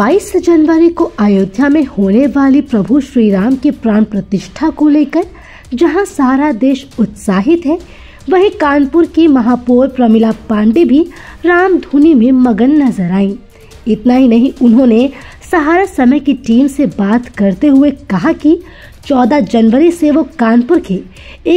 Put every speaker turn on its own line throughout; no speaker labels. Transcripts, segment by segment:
22 जनवरी को अयोध्या में होने वाली प्रभु श्री राम की प्राण प्रतिष्ठा को लेकर जहां सारा देश उत्साहित है वहीं कानपुर की महापौर प्रमिला पांडे भी राम धुनी में मगन नजर आई इतना ही नहीं उन्होंने सहारा समय की टीम से बात करते हुए कहा कि 14 जनवरी से वो कानपुर के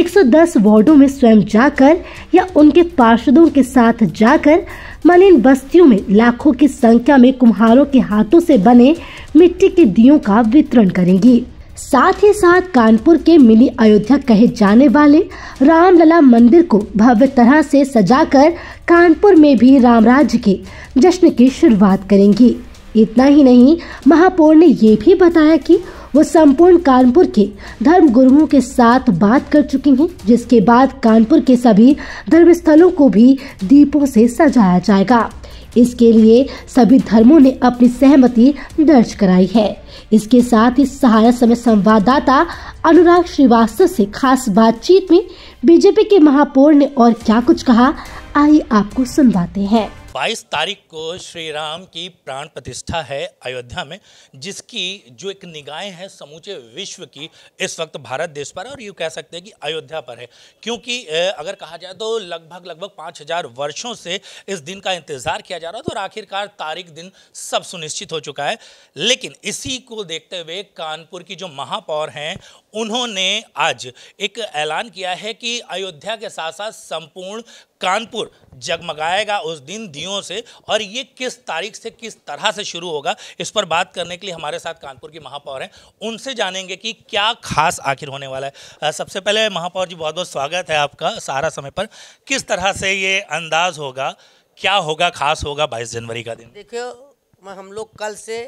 110 वार्डों में स्वयं जाकर या उनके पार्षदों के साथ जाकर मलिन बस्तियों में लाखों की संख्या में कुम्हारों के हाथों से बने मिट्टी के दियों का वितरण करेंगी साथ ही साथ कानपुर के मिनी अयोध्या कहे जाने वाले रामलला मंदिर को भव्य तरह से सजाकर कानपुर में भी राज्य के जश्न की शुरुआत करेंगी इतना ही नहीं महापौर ने ये भी बताया कि वो संपूर्ण कानपुर के धर्म गुरुओं के साथ बात कर चुकी हैं जिसके बाद कानपुर के सभी धर्म स्थलों को भी दीपों से सजाया जाएगा इसके लिए सभी धर्मों ने अपनी सहमति दर्ज कराई है इसके साथ ही सहारा समय संवाददाता अनुराग श्रीवास्तव से खास बातचीत में बीजेपी के महापौर ने और क्या कुछ कहा आइए आपको सुनवाते हैं
22 तारीख को श्री राम की प्राण प्रतिष्ठा है अयोध्या में जिसकी जो एक निगाहें हैं समूचे विश्व की इस वक्त भारत देश पर है और यूँ कह सकते हैं कि अयोध्या पर है क्योंकि अगर कहा जाए तो लगभग लगभग 5000 वर्षों से इस दिन का इंतज़ार किया जा रहा था और आखिरकार तारीख दिन सब सुनिश्चित हो चुका है लेकिन इसी को देखते हुए कानपुर की जो महापौर हैं उन्होंने आज एक ऐलान किया है कि अयोध्या के साथ साथ संपूर्ण कानपुर जगमगाएगा उस दिन दियों से और ये किस तारीख से किस तरह से शुरू होगा इस पर बात करने के लिए हमारे साथ कानपुर की महापौर हैं उनसे जानेंगे कि क्या खास आखिर होने वाला है सबसे पहले महापौर जी बहुत बहुत स्वागत है आपका सारा समय पर किस तरह से ये अंदाज होगा क्या होगा खास होगा बाईस जनवरी का दिन
देखियो हम लोग कल से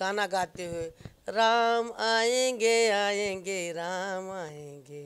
गाना गाते हुए राम आएंगे आएंगे राम आएंगे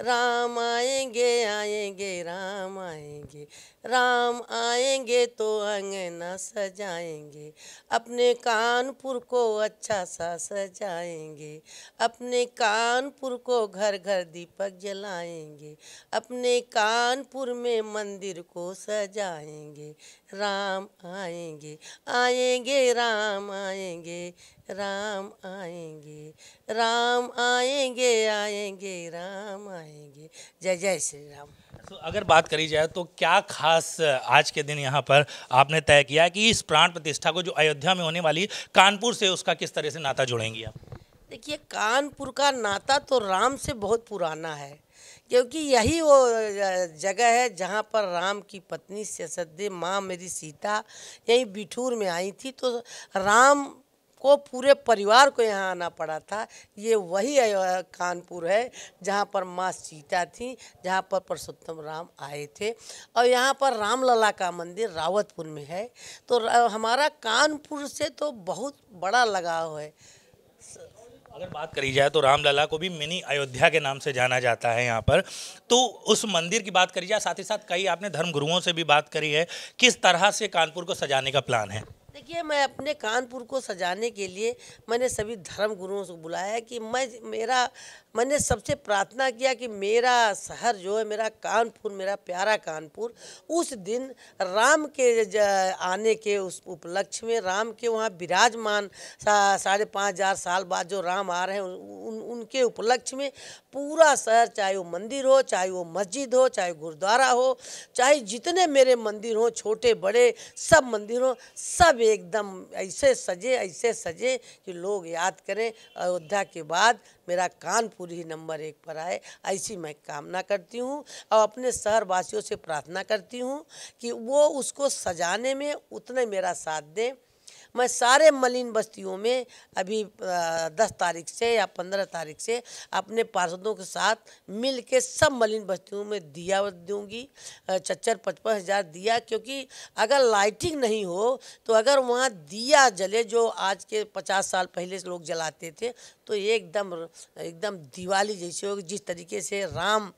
राम आएंगे आएंगे राम आएंगे राम आएंगे तो अंगना सजाएंगे अपने कानपुर को अच्छा सा सजाएंगे अपने कानपुर को घर घर दीपक जलाएंगे अपने कानपुर में मंदिर को सजाएंगे राम आएंगे आएंगे राम आएंगे राम आएंगे राम आएंगे आएंगे राम आएंगे आएंगे जय जय श्री राम तो
अगर बात करी जाए तो क्या खास आज के दिन यहाँ पर आपने तय किया कि इस प्राण प्रतिष्ठा को जो अयोध्या में होने वाली कानपुर से उसका किस तरह से नाता जुड़ेंगी आप
देखिए कानपुर का नाता तो राम से बहुत पुराना है क्योंकि यही वो जगह है जहाँ पर राम की पत्नी ससदे माँ मेरी सीता यहीं बिठूर में आई थी तो राम को पूरे परिवार को यहाँ आना पड़ा था ये वही कानपुर है जहाँ पर माँ सीता थी जहाँ पर परसोत्तम राम आए थे और यहाँ पर रामलला का मंदिर रावतपुर में है तो हमारा कानपुर से तो बहुत बड़ा लगाव है अगर बात करी
जाए तो रामलला को भी मिनी अयोध्या के नाम से जाना जाता है यहाँ पर तो उस मंदिर की बात करी जाए साथ ही साथ कई आपने धर्म गुरुओं से भी बात करी है किस तरह से कानपुर को सजाने का प्लान है
देखिए मैं अपने कानपुर को सजाने के लिए मैंने सभी धर्म गुरुओं से बुलाया है कि मैं मेरा मैंने सबसे प्रार्थना किया कि मेरा शहर जो है मेरा कानपुर मेरा प्यारा कानपुर उस दिन राम के आने के उस उपलक्ष्य में राम के वहाँ विराजमान साढ़े पाँच हज़ार साल बाद जो राम आ रहे हैं उन उनके उपलक्ष्य में पूरा शहर चाहे वो मंदिर हो चाहे वो मस्जिद हो चाहे गुरुद्वारा हो चाहे जितने मेरे मंदिर हों छोटे बड़े सब मंदिर हों सब एकदम ऐसे सजे ऐसे सजे कि लोग याद करें अयोध्या के बाद मेरा कानपुर जरूर ही नंबर एक पर आए ऐसी मैं कामना करती हूँ और अपने शहरवासियों से प्रार्थना करती हूँ कि वो उसको सजाने में उतने मेरा साथ दें मैं सारे मलिन बस्तियों में अभी दस तारीख से या पंद्रह तारीख से अपने पार्षदों के साथ मिल के सब मलिन बस्तियों में दिया दूंगी चच्चर पचपन हज़ार दिया क्योंकि अगर लाइटिंग नहीं हो तो अगर वहाँ दिया जले जो आज के पचास साल पहले से लोग जलाते थे तो एकदम एकदम दिवाली जैसे होगी जिस तरीके से राम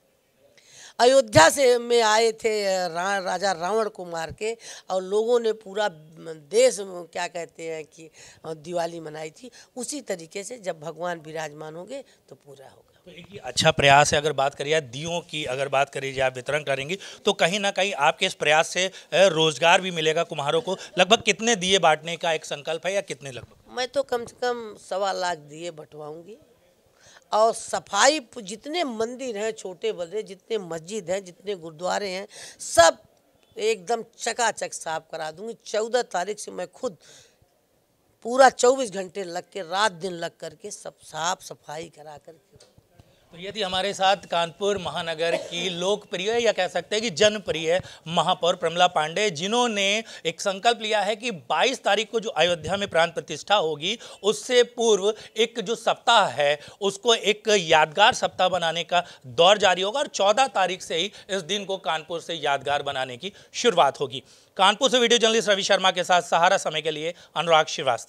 अयोध्या से में आए थे रा, राजा रावण को मार के और लोगों ने पूरा देश क्या कहते हैं कि दिवाली मनाई थी उसी तरीके से जब भगवान विराजमान होंगे तो पूरा होगा तो एक ही
अच्छा प्रयास है अगर बात करिए दियों की अगर बात करिए आप वितरण करेंगी तो कहीं ना कहीं आपके इस प्रयास से रोजगार भी मिलेगा कुम्हारों को लगभग कितने दिए बांटने का एक संकल्प है या कितने लगभग
मैं तो कम से कम सवा लाख दिए बंटवाऊंगी और सफाई जितने मंदिर हैं छोटे बड़े जितने मस्जिद हैं जितने गुरुद्वारे हैं सब एकदम चकाचक साफ करा दूंगी चौदह तारीख से मैं खुद पूरा चौबीस घंटे लग के रात दिन लग करके सब साफ सफाई करा करके
तो यदि हमारे साथ कानपुर महानगर की लोकप्रिय या कह सकते हैं कि जनप्रिय महापौर प्रमला पांडे जिन्होंने एक संकल्प लिया है कि 22 तारीख को जो अयोध्या में प्राण प्रतिष्ठा होगी उससे पूर्व एक जो सप्ताह है उसको एक यादगार सप्ताह बनाने का दौर जारी होगा और 14 तारीख से ही इस दिन को कानपुर से यादगार बनाने की शुरुआत होगी कानपुर से वीडियो जर्नलिस्ट रवि शर्मा के साथ सहारा समय के लिए अनुराग श्रीवास्तव